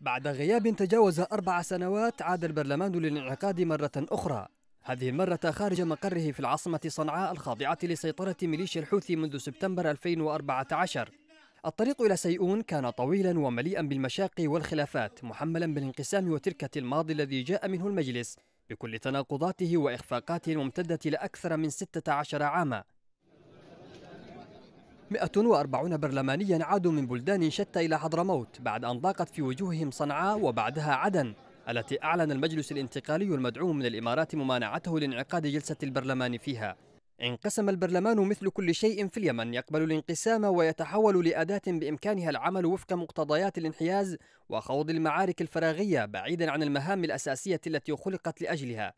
بعد غياب تجاوز أربع سنوات عاد البرلمان للانعقاد مرة أخرى هذه المرة خارج مقره في العاصمة صنعاء الخاضعة لسيطرة ميليشيا الحوثي منذ سبتمبر 2014 الطريق إلى سيئون كان طويلا ومليئا بالمشاق والخلافات محملا بالانقسام وتركة الماضي الذي جاء منه المجلس بكل تناقضاته وإخفاقاته الممتدة لأكثر من 16 عاما 140 برلمانيا عادوا من بلدان شتى إلى حضرموت بعد أن ضاقت في وجوههم صنعاء وبعدها عدن التي أعلن المجلس الانتقالي المدعوم من الإمارات ممانعته لانعقاد جلسة البرلمان فيها انقسم البرلمان مثل كل شيء في اليمن يقبل الانقسام ويتحول لأداة بإمكانها العمل وفق مقتضيات الانحياز وخوض المعارك الفراغية بعيدا عن المهام الأساسية التي خلقت لأجلها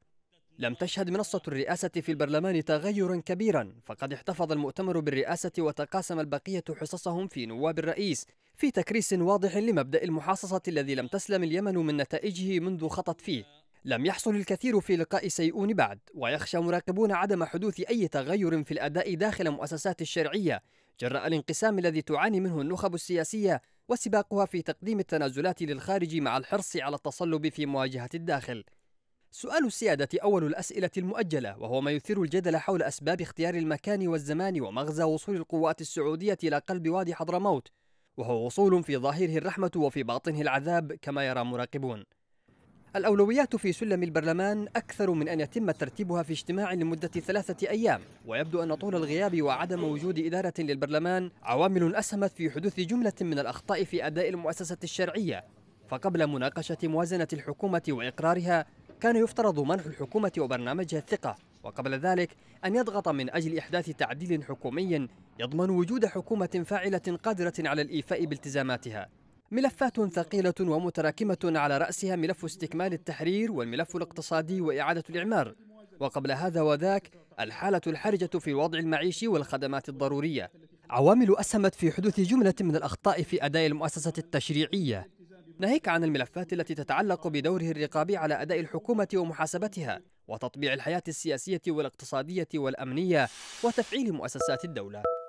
لم تشهد منصة الرئاسة في البرلمان تغيرا كبيرا فقد احتفظ المؤتمر بالرئاسة وتقاسم البقية حصصهم في نواب الرئيس في تكريس واضح لمبدأ المحاصصة الذي لم تسلم اليمن من نتائجه منذ خطت فيه لم يحصل الكثير في لقاء سيئون بعد ويخشى مراقبون عدم حدوث أي تغير في الأداء داخل مؤسسات الشرعية جراء الانقسام الذي تعاني منه النخب السياسية وسباقها في تقديم التنازلات للخارج مع الحرص على التصلب في مواجهة الداخل سؤال السيادة أول الأسئلة المؤجلة وهو ما يثير الجدل حول أسباب اختيار المكان والزمان ومغزى وصول القوات السعودية إلى قلب وادي حضرموت وهو وصول في ظاهره الرحمة وفي باطنه العذاب كما يرى مراقبون الأولويات في سلم البرلمان أكثر من أن يتم ترتيبها في اجتماع لمدة ثلاثة أيام ويبدو أن طول الغياب وعدم وجود إدارة للبرلمان عوامل أسهمت في حدوث جملة من الأخطاء في أداء المؤسسة الشرعية فقبل مناقشة موازنة الحكومة وإقرارها كان يفترض منح الحكومة وبرنامجها الثقة وقبل ذلك أن يضغط من أجل إحداث تعديل حكومي يضمن وجود حكومة فاعلة قادرة على الإيفاء بالتزاماتها ملفات ثقيلة ومتراكمة على رأسها ملف استكمال التحرير والملف الاقتصادي وإعادة الإعمار وقبل هذا وذاك الحالة الحرجة في الوضع المعيشي والخدمات الضرورية عوامل أسهمت في حدوث جملة من الأخطاء في أداء المؤسسة التشريعية ناهيك عن الملفات التي تتعلق بدوره الرقابي على أداء الحكومة ومحاسبتها وتطبيع الحياة السياسية والاقتصادية والأمنية وتفعيل مؤسسات الدولة